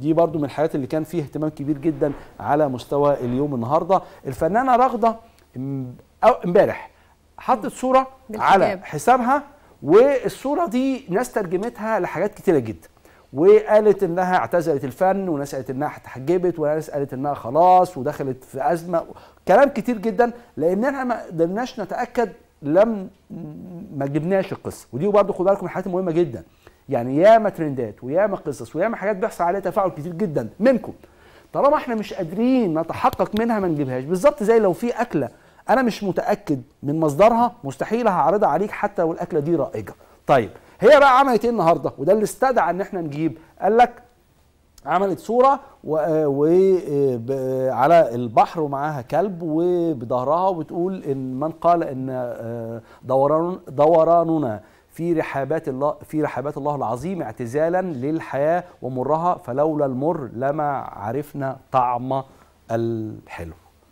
دي برضو من الحاجات اللي كان فيه اهتمام كبير جدا على مستوى اليوم النهارده الفنانه رغده امبارح حطت صوره على حسابها والصوره دي ناس ترجمتها لحاجات كتيره جدا وقالت انها اعتزلت الفن وناس قالت انها اتحجبت وناس قالت انها خلاص ودخلت في ازمه كلام كتير جدا لاننا ما قدرناش نتاكد لم ما جبناش القصه ودي برضه خد بالكم من الحاجات المهمه جدا يعني ياما ترندات وياما قصص وياما حاجات بيحصل عليها تفاعل كتير جدا منكم طالما احنا مش قادرين نتحقق منها ما نجيبهاش بالظبط زي لو في اكله انا مش متاكد من مصدرها مستحيل هعرضها عليك حتى لو الاكله دي رائجه طيب هي بقى عملت ايه النهارده وده اللي استدعى ان احنا نجيب قال لك عملت صوره و... آه، آه، آه، على البحر ومعاها كلب وبظهرها وبتقول ان من قال ان دوران دوراننا في رحابات الله في رحابات الله العظيم اعتزالا للحياه ومرها فلولا المر لما عرفنا طعم الحلو